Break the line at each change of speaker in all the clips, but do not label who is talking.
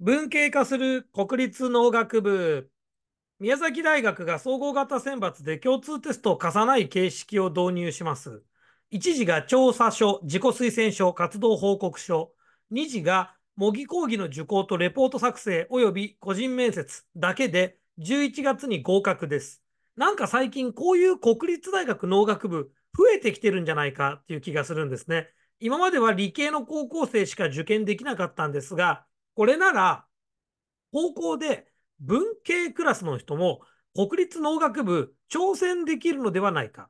文系化する国立農学部宮崎大学が総合型選抜で共通テストを課さない形式を導入します。1次が調査書、自己推薦書、活動報告書。2次が模擬講義の受講とレポート作成及び個人面接だけで11月に合格です。なんか最近こういう国立大学農学部増えてきてるんじゃないかっていう気がするんですね。今までは理系の高校生しか受験できなかったんですが、これなら、高校で文系クラスの人も国立農学部挑戦できるのではないか。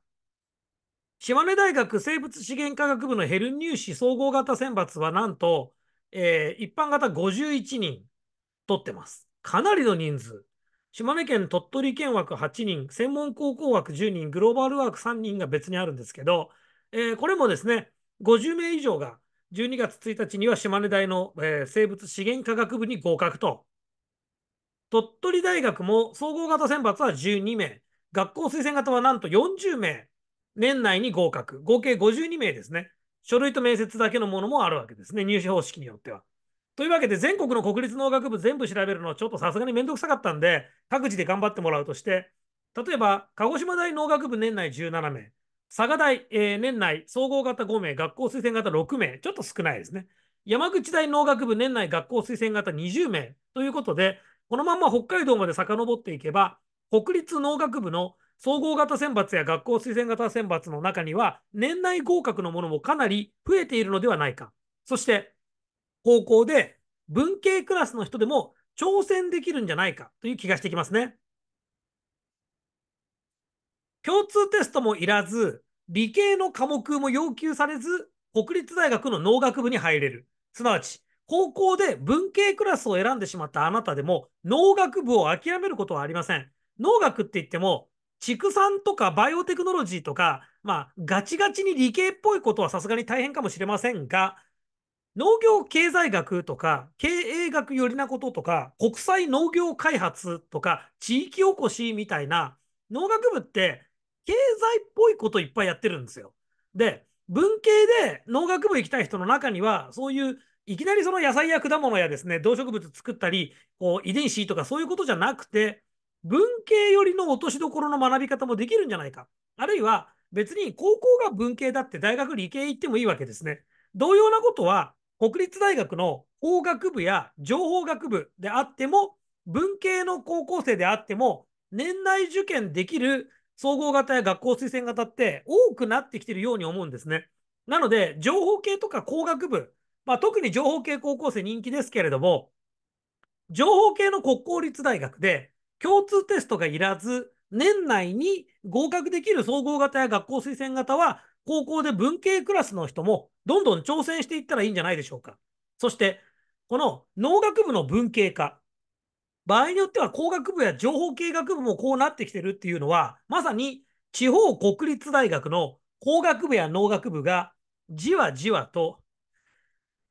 島根大学生物資源科学部のヘルニュー氏総合型選抜はなんと、えー、一般型51人取ってます。かなりの人数。島根県鳥取県枠8人、専門高校枠10人、グローバル枠3人が別にあるんですけど、えー、これもですね、50名以上が12月1日には島根大の、えー、生物資源科学部に合格と。鳥取大学も総合型選抜は12名、学校推薦型はなんと40名、年内に合格、合計52名ですね。書類と面接だけのものもあるわけですね、入試方式によっては。というわけで、全国の国立農学部全部調べるのはちょっとさすがにめんどくさかったんで、各自で頑張ってもらうとして、例えば、鹿児島大農学部年内17名、佐賀大、えー、年内総合型5名、学校推薦型6名、ちょっと少ないですね。山口大農学部年内学校推薦型20名ということで、このまま北海道まで遡っていけば、北立農学部の総合型選抜や学校推薦型選抜の中には、年内合格のものもかなり増えているのではないか。そして、高校で文系クラスの人でも挑戦できるんじゃないかという気がしてきますね。共通テストもいらず、理系の科目も要求されず、国立大学の農学部に入れる。すなわち、高校で文系クラスを選んでしまったあなたでも、農学部を諦めることはありません。農学って言っても、畜産とかバイオテクノロジーとか、まあ、ガチガチに理系っぽいことはさすがに大変かもしれませんが、農業経済学とか、経営学寄りなこととか、国際農業開発とか、地域おこしみたいな、農学部って経済っぽいこといっぱいやってるんですよ。で、文系で農学部行きたい人の中には、そういういきなりその野菜や果物やですね、動植物作ったり、こう遺伝子とかそういうことじゃなくて、文系寄りの落としどころの学び方もできるんじゃないか。あるいは別に高校が文系だって大学理系行ってもいいわけですね。同様なことは、国立大学の法学部や情報学部であっても、文系の高校生であっても、年内受験できる総合型や学校推薦型って多くなってきてるように思うんですね。なので、情報系とか工学部、まあ、特に情報系高校生人気ですけれども、情報系の国公立大学で共通テストがいらず、年内に合格できる総合型や学校推薦型は、高校で文系クラスの人もどんどん挑戦していったらいいんじゃないでしょうか。そして、この農学部の文系科、場合によっては工学部や情報計学部もこうなってきてるっていうのは、まさに地方国立大学の工学部や農学部がじわじわと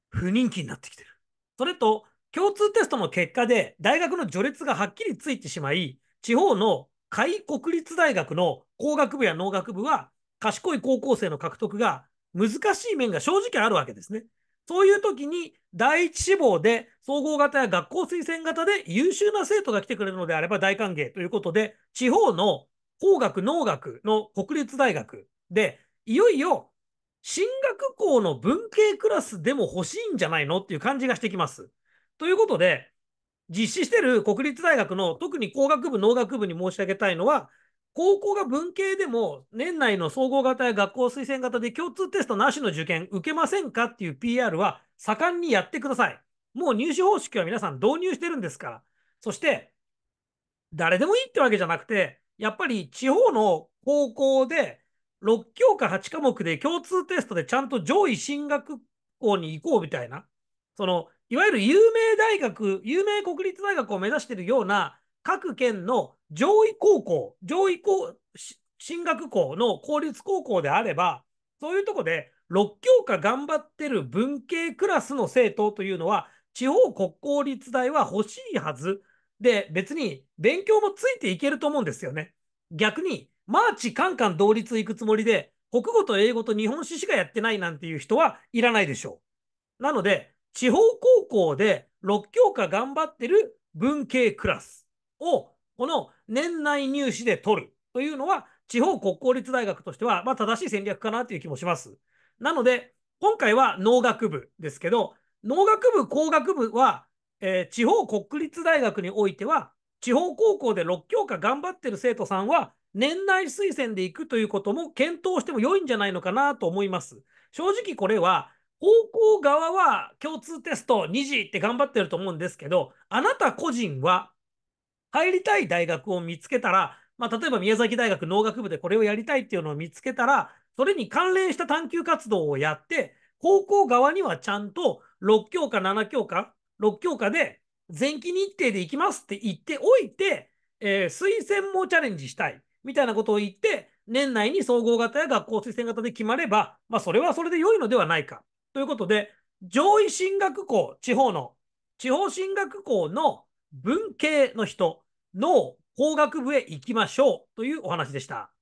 不人気になってきてる。それと、共通テストの結果で大学の序列がはっきりついてしまい、地方の海国立大学の工学部や農学部は賢い高校生の獲得が難しい面が正直あるわけですね。そういう時に第一志望で総合型や学校推薦型で優秀な生徒が来てくれるのであれば大歓迎ということで、地方の工学農学の国立大学で、いよいよ進学校の文系クラスでも欲しいんじゃないのっていう感じがしてきます。ということで、実施してる国立大学の特に工学部、農学部に申し上げたいのは、高校が文系でも年内の総合型や学校推薦型で共通テストなしの受験受けませんかっていう PR は盛んにやってください。もう入試方式は皆さん導入してるんですから。そして、誰でもいいってわけじゃなくて、やっぱり地方の高校で6教科8科目で共通テストでちゃんと上位進学校に行こうみたいな、その、いわゆる有名大学、有名国立大学を目指してるような各県の上位高校、上位高、進学校の公立高校であれば、そういうとこで6教科頑張ってる文系クラスの生徒というのは、地方国公立大は欲しいはずで、別に勉強もついていけると思うんですよね。逆に、マーチカンカン同率行くつもりで、国語と英語と日本史しかやってないなんていう人はいらないでしょう。なので、地方高校で6教科頑張ってる文系クラス。をこの年内入試で取るというのは、地方国公立大学としては、まあ、正しい戦略かなという気もします。なので、今回は農学部ですけど、農学部、工学部は、えー、地方国立大学においては、地方高校で6教科頑張ってる生徒さんは、年内推薦で行くということも検討しても良いんじゃないのかなと思います。正直これは、高校側は共通テスト2時って頑張ってると思うんですけど、あなた個人は入りたい大学を見つけたら、まあ、例えば宮崎大学農学部でこれをやりたいっていうのを見つけたら、それに関連した探究活動をやって、高校側にはちゃんと6教科、7教科、6教科で前期日程で行きますって言っておいて、えー、推薦もチャレンジしたいみたいなことを言って、年内に総合型や学校推薦型で決まれば、まあ、それはそれで良いのではないか。ということで、上位進学校、地方の、地方進学校の文系の人、脳工学部へ行きましょうというお話でした。